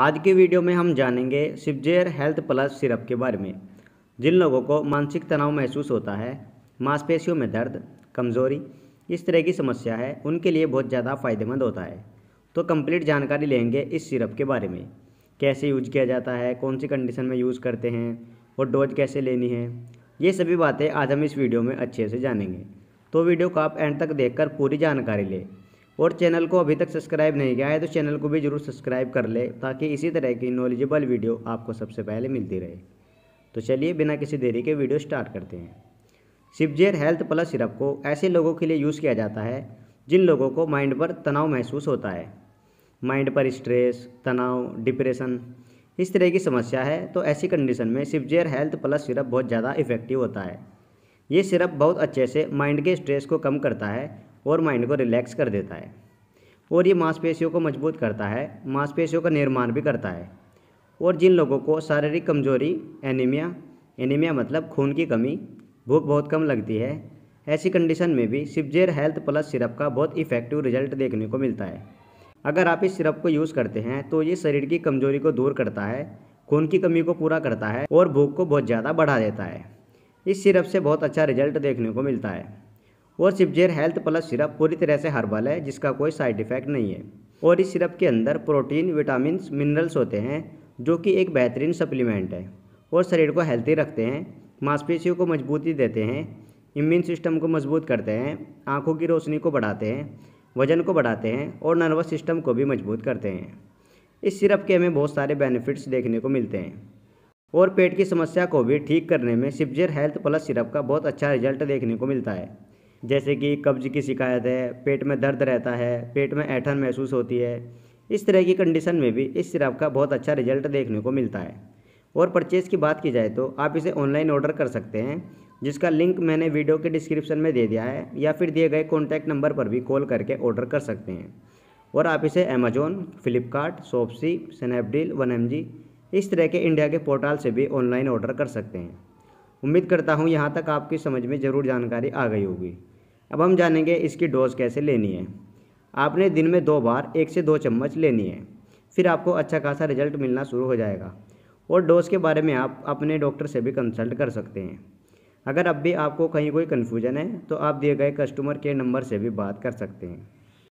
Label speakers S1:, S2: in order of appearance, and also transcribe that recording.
S1: आज की वीडियो में हम जानेंगे सिपजेयर हेल्थ प्लस सिरप के बारे में जिन लोगों को मानसिक तनाव महसूस होता है मांसपेशियों में दर्द कमजोरी इस तरह की समस्या है उनके लिए बहुत ज़्यादा फायदेमंद होता है तो कंप्लीट जानकारी लेंगे इस सिरप के बारे में कैसे यूज किया जाता है कौन सी कंडीशन में यूज़ करते हैं और डोज कैसे लेनी है ये सभी बातें आज हम इस वीडियो में अच्छे से जानेंगे तो वीडियो को आप एंड तक देखकर पूरी जानकारी लें और चैनल को अभी तक सब्सक्राइब नहीं किया है तो चैनल को भी जरूर सब्सक्राइब कर ले ताकि इसी तरह की नॉलेजेबल वीडियो आपको सबसे पहले मिलती रहे तो चलिए बिना किसी देरी के वीडियो स्टार्ट करते हैं सिपजेर हेल्थ प्लस सिरप को ऐसे लोगों के लिए यूज़ किया जाता है जिन लोगों को माइंड पर तनाव महसूस होता है माइंड पर स्ट्रेस तनाव डिप्रेशन इस तरह की समस्या है तो ऐसी कंडीशन में सिपजेर हेल्थ प्लस सिरप बहुत ज़्यादा इफेक्टिव होता है ये सिरप बहुत अच्छे से माइंड के स्ट्रेस को कम करता है और माइंड को रिलैक्स कर देता है और ये मांसपेशियों को मजबूत करता है मांसपेशियों का निर्माण भी करता है और जिन लोगों को शारीरिक कमजोरी एनीमिया एनीमिया मतलब खून की कमी भूख बहुत कम लगती है ऐसी कंडीशन में भी सिपजेर हेल्थ प्लस सिरप का बहुत इफ़ेक्टिव रिजल्ट देखने को मिलता है अगर आप इस सिरप को यूज़ करते हैं तो ये शरीर की कमजोरी को दूर करता है खून की कमी को पूरा करता है और भूख को बहुत ज़्यादा बढ़ा देता है इस सिरप से बहुत अच्छा रिजल्ट देखने को मिलता है और सिपजेर हेल्थ प्लस सिरप पूरी तरह से हर्बल है जिसका कोई साइड इफेक्ट नहीं है और इस सिरप के अंदर प्रोटीन विटामिन मिनरल्स होते हैं जो कि एक बेहतरीन सप्लीमेंट है और शरीर को हेल्थी रखते हैं मांसपेशियों को मजबूती देते हैं इम्यून सिस्टम को मजबूत करते हैं आँखों की रोशनी को बढ़ाते हैं वजन को बढ़ाते हैं और नर्वस सिस्टम को भी मजबूत करते हैं इस सिरप के हमें बहुत सारे बेनिफिट्स देखने को मिलते हैं और पेट की समस्या को भी ठीक करने में सिपजेर हेल्थ प्लस सिरप का बहुत अच्छा रिजल्ट देखने को मिलता है जैसे कि कब्ज की शिकायत है पेट में दर्द रहता है पेट में ऐठन महसूस होती है इस तरह की कंडीशन में भी इस सिरप का बहुत अच्छा रिजल्ट देखने को मिलता है और परचेज़ की बात की जाए तो आप इसे ऑनलाइन ऑर्डर कर सकते हैं जिसका लिंक मैंने वीडियो के डिस्क्रिप्शन में दे दिया है या फिर दिए गए कॉन्टैक्ट नंबर पर भी कॉल करके ऑर्डर कर सकते हैं और आप इसे अमेजोन फ्लिपकार्ट सोपसी स्नैपडील वन एम जी इस तरह के इंडिया के पोर्टल से भी ऑनलाइन ऑर्डर कर सकते हैं उम्मीद करता हूँ यहाँ तक आपकी समझ में ज़रूर जानकारी आ गई होगी अब हम जानेंगे इसकी डोज कैसे लेनी है आपने दिन में दो बार एक से दो चम्मच लेनी है फिर आपको अच्छा खासा रिजल्ट मिलना शुरू हो जाएगा और डोज के बारे में आप अपने डॉक्टर से भी कंसल्ट कर सकते हैं अगर अब भी आपको कहीं कोई कन्फ्यूजन है तो आप दिए गए कस्टमर केयर नंबर से भी बात कर सकते हैं